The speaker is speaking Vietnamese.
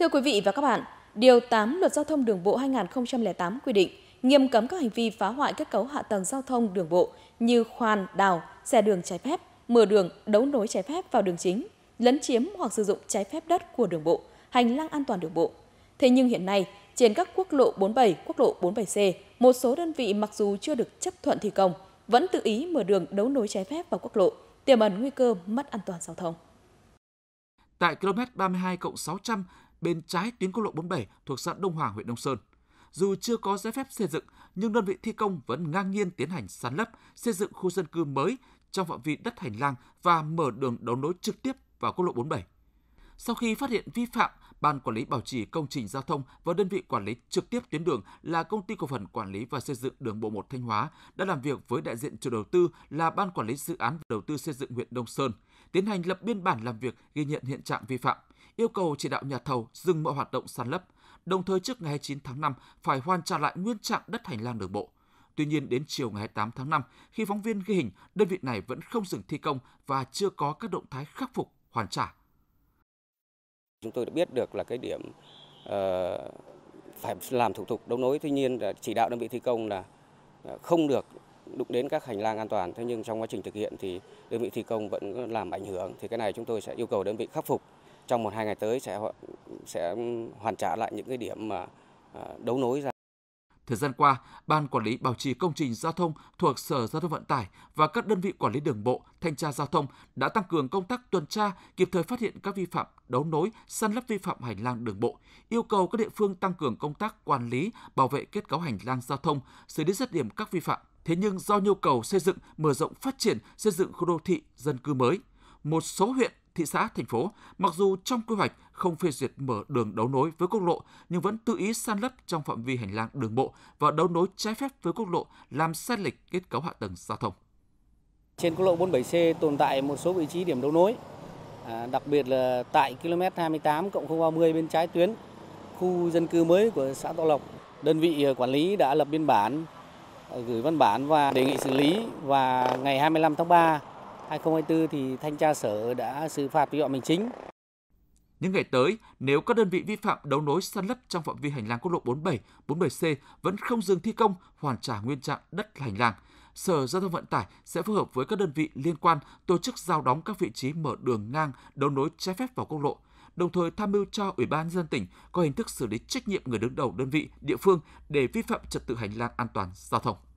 Thưa quý vị và các bạn, Điều 8 Luật Giao thông Đường bộ 2008 quy định nghiêm cấm các hành vi phá hoại kết cấu hạ tầng giao thông đường bộ như khoan, đào, xe đường trái phép, mở đường, đấu nối trái phép vào đường chính, lấn chiếm hoặc sử dụng trái phép đất của đường bộ, hành lang an toàn đường bộ. Thế nhưng hiện nay, trên các quốc lộ 47, quốc lộ 47C, một số đơn vị mặc dù chưa được chấp thuận thi công, vẫn tự ý mở đường đấu nối trái phép vào quốc lộ, tiềm ẩn nguy cơ mất an toàn giao thông. Tại km 32 600 bên trái tuyến quốc lộ 47 thuộc xã Đông Hòa, huyện Đông Sơn. Dù chưa có giấy phép xây dựng, nhưng đơn vị thi công vẫn ngang nhiên tiến hành san lấp, xây dựng khu dân cư mới trong phạm vi đất hành lang và mở đường đấu nối trực tiếp vào quốc lộ 47. Sau khi phát hiện vi phạm, Ban Quản lý Bảo trì Công trình Giao thông và đơn vị quản lý trực tiếp tuyến đường là Công ty Cổ phần Quản lý và Xây dựng Đường Bộ 1 Thanh Hóa đã làm việc với đại diện chủ đầu tư là Ban Quản lý Dự án Đầu tư Xây dựng huyện Đông Sơn, tiến hành lập biên bản làm việc ghi nhận hiện trạng vi phạm yêu cầu chỉ đạo nhà thầu dừng mọi hoạt động san lấp, đồng thời trước ngày 29 tháng 5 phải hoàn trả lại nguyên trạng đất hành lang đường bộ. Tuy nhiên, đến chiều ngày 28 tháng 5, khi phóng viên ghi hình, đơn vị này vẫn không dừng thi công và chưa có các động thái khắc phục, hoàn trả. Chúng tôi đã biết được là cái điểm uh, phải làm thủ tục đấu nối, tuy nhiên là chỉ đạo đơn vị thi công là ờ, không được đụng đến các hành lang an toàn. Thế nhưng trong quá trình thực hiện thì đơn vị thi công vẫn làm ảnh hưởng, thì cái này chúng tôi sẽ yêu cầu đơn vị khắc phục trong một hai ngày tới sẽ sẽ ừ, hoàn trả lại những cái điểm mà à, đấu nối ra. Thời gian qua, Ban Quản lý Bảo trì Công trình Giao thông thuộc Sở Giao thông Vận tải và các đơn vị quản lý đường bộ, thanh tra giao thông đã tăng cường công tác tuần tra, kịp thời phát hiện các vi phạm đấu nối, săn lấp vi phạm hành lang đường bộ, yêu cầu các địa phương tăng cường công tác quản lý, bảo vệ kết cấu hành lang giao thông, xử lý rứt điểm các vi phạm. Thế nhưng do nhu cầu xây dựng, mở rộng phát triển, xây dựng khu đô thị, dân cư mới, một số huyện thị xã, thành phố, mặc dù trong quy hoạch không phê duyệt mở đường đấu nối với quốc lộ, nhưng vẫn tự ý san lấp trong phạm vi hành lang đường bộ và đấu nối trái phép với quốc lộ, làm sai lệch kết cấu hạ tầng giao thông. Trên quốc lộ 47C tồn tại một số vị trí điểm đấu nối, à, đặc biệt là tại km 28 cộng 030 bên trái tuyến khu dân cư mới của xã Tọ Lộc. Đơn vị à, quản lý đã lập biên bản, à, gửi văn bản và đề nghị xử lý và ngày 25 tháng 3 2024 thì thanh tra sở đã xử phạt vi phạm hành chính. Những ngày tới, nếu các đơn vị vi phạm đấu nối san lấp trong phạm vi hành lang quốc lộ 47, 47C vẫn không dừng thi công, hoàn trả nguyên trạng đất hành lang, Sở Giao thông Vận tải sẽ phối hợp với các đơn vị liên quan tổ chức giao đóng các vị trí mở đường ngang đấu nối trái phép vào quốc lộ, đồng thời tham mưu cho Ủy ban dân tỉnh có hình thức xử lý trách nhiệm người đứng đầu đơn vị địa phương để vi phạm trật tự hành lang an toàn giao thông.